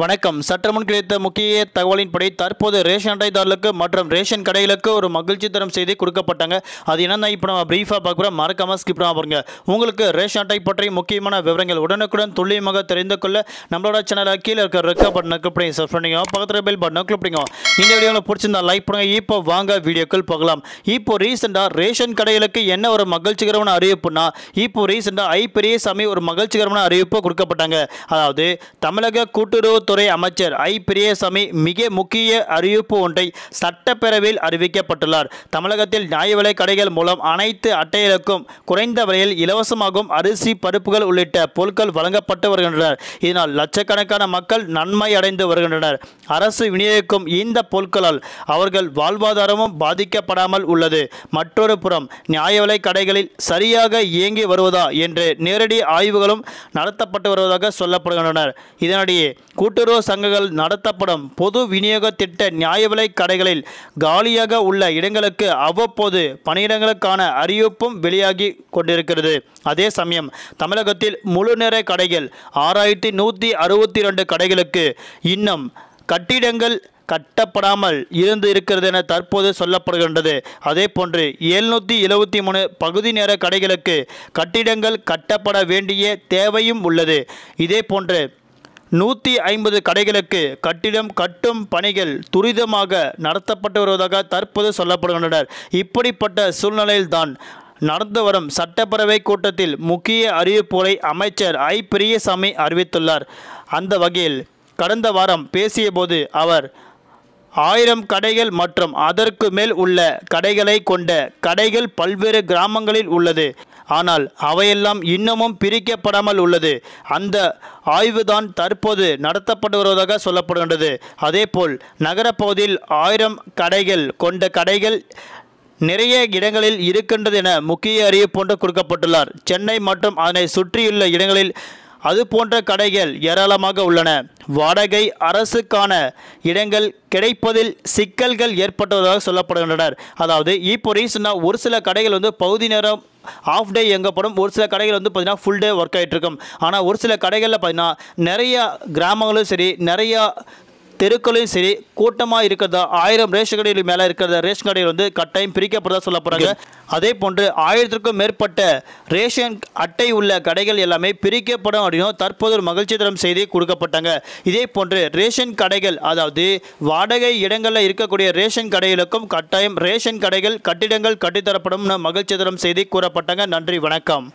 வணக்கம் முன் கிடைத்த முக்கிய தகவலின்படி தற்போது ரேஷன் அட்டைதாரர்களுக்கு மற்றும் ரேஷன் கடைகளுக்கு ஒரு மகிழ்ச்சி தரும் செய்தி கொடுக்கப்பட்டாங்க அது என்னென்ன இப்போ நம்ம பிரீஃபாக பார்க்குறோம் மறக்காமல் ஸ்கிப் பண்ணாமல் பாருங்க உங்களுக்கு ரேஷன் அட்டை பற்றி முக்கியமான விவரங்கள் உடனுக்குடன் துல்லியமாக தெரிந்து கொள்ள நம்மளோட சேனலை கீழே இருக்கிற ரெக்கா பட்டனை கிளிக் பண்ணி சர்ச் பண்ணிங்க பக்கத்தில் பெல் பட்டனை கிளிக் பண்ணிங்க இந்த வீடியோவில் பிடிச்சிருந்தா லைக் பண்ணுங்கள் இப்போ வாங்க வீடியோக்கள் பார்க்கலாம் இப்போ ரீசெண்டாக ரேஷன் கடைகளுக்கு என்ன ஒரு மகிழ்ச்சிகரமான அறிவிப்புனா இப்போ ரீசெண்டாக ஐ பெரியசாமி ஒரு மகிழ்ச்சிகரமான அறிவிப்பு கொடுக்கப்பட்டாங்க அதாவது தமிழக கூட்டுறவு உளவுத்துறை அமைச்சர் ஐ பிரியசாமி மிக முக்கிய அறிவிப்பு ஒன்றை சட்டப்பேரவையில் அறிவிக்கப்பட்டுள்ளார் தமிழகத்தில் நியாய விலை கடைகள் மூலம் அனைத்து அட்டைகளுக்கும் குறைந்த விலையில் இலவசமாகவும் அரிசி பருப்புகள் உள்ளிட்ட பொருட்கள் வழங்கப்பட்டு வருகின்றனர் இதனால் லட்சக்கணக்கான மக்கள் நன்மை அடைந்து வருகின்றனர் அரசு விநியோகிக்கும் இந்த பொருட்களால் அவர்கள் வாழ்வாதாரமும் பாதிக்கப்படாமல் உள்ளது மற்றொரு புறம் நியாய விலை கடைகளில் சரியாக இயங்கி வருவதா என்று நேரடி ஆய்வுகளும் நடத்தப்பட்டு வருவதாக சொல்லப்படுகின்றனர் இதனிடையே கூட்டு கூட்டுறவு சங்கங்கள் நடத்தப்படும் பொது விநியோக திட்ட நியாய விலை கடைகளில் காலியாக உள்ள இடங்களுக்கு அவ்வப்போது பணியிடங்களுக்கான அறிவிப்பும் வெளியாகி கொண்டிருக்கிறது அதே சமயம் தமிழகத்தில் முழுநேர கடைகள் ஆறாயிரத்தி நூற்றி அறுபத்தி ரெண்டு கடைகளுக்கு இன்னும் கட்டிடங்கள் கட்டப்படாமல் இருந்து இருக்கிறது என தற்போது சொல்லப்படுகின்றது அதே போன்று எழுநூற்றி எழுபத்தி மூணு பகுதி நேர கடைகளுக்கு கட்டிடங்கள் கட்டப்பட வேண்டிய தேவையும் உள்ளது இதே போன்று நூற்றி ஐம்பது கடைகளுக்கு கட்டிடம் கட்டும் பணிகள் துரிதமாக நடத்தப்பட்டு வருவதாக தற்போது சொல்லப்படுகின்றனர் இப்படிப்பட்ட சூழ்நிலையில்தான் நடந்து வரும் சட்டப்பேரவை கூட்டத்தில் முக்கிய அறிவிப்புகளை அமைச்சர் ஐ பெரியசாமி அறிவித்துள்ளார் அந்த வகையில் கடந்த வாரம் பேசியபோது அவர் ஆயிரம் கடைகள் மற்றும் அதற்கு மேல் உள்ள கடைகளை கொண்ட கடைகள் பல்வேறு கிராமங்களில் உள்ளது ஆனால் அவையெல்லாம் இன்னமும் பிரிக்கப்படாமல் உள்ளது அந்த ஆய்வுதான் தற்போது நடத்தப்பட்டு வருவதாக சொல்லப்படுகின்றது அதேபோல் நகரப்பகுதியில் ஆயிரம் கடைகள் கொண்ட கடைகள் நிறைய இடங்களில் இருக்கின்றது என முக்கிய அறிவிப்பு ஒன்று கொடுக்கப்பட்டுள்ளார் சென்னை மற்றும் அதனை சுற்றியுள்ள இடங்களில் அது போன்ற கடைகள் ஏராளமாக உள்ளன வாடகை அரசுக்கான இடங்கள் கிடைப்பதில் சிக்கல்கள் ஏற்பட்டுவதாக சொல்லப்படுகின்றனர் அதாவது இப்போ ரீசெண்டாக ஒரு சில கடைகள் வந்து பகுதி நேரம் ஆஃப் டே இயங்கப்படும் ஒரு சில கடைகள் வந்து பார்த்திங்கன்னா ஃபுல் டே ஒர்க் ஆகிட்டு இருக்கும் ஆனால் ஒரு சில கடைகளில் பார்த்திங்கன்னா நிறையா கிராமங்களும் சரி நிறையா தெருக்களையும் சரி கூட்டமாக இருக்கிறதா ஆயிரம் ரேஷன் கடையில் மேலே இருக்கிறதா ரேஷன் கடையில் வந்து கட்டாயம் பிரிக்கப்படுறதா சொல்ல போகிறாங்க அதே போன்று ஆயிரத்திற்கும் மேற்பட்ட ரேஷன் அட்டை உள்ள கடைகள் எல்லாமே பிரிக்கப்படும் அப்படின்னு தற்போது ஒரு மகிழ்ச்சி தரம் செய்தி கொடுக்கப்பட்டாங்க இதே போன்று ரேஷன் கடைகள் அதாவது வாடகை இடங்களில் இருக்கக்கூடிய ரேஷன் கடைகளுக்கும் கட்டாயம் ரேஷன் கடைகள் கட்டிடங்கள் கட்டித்தரப்படும் மகிழ்ச்சி தரம் செய்தி கூறப்பட்டாங்க நன்றி வணக்கம்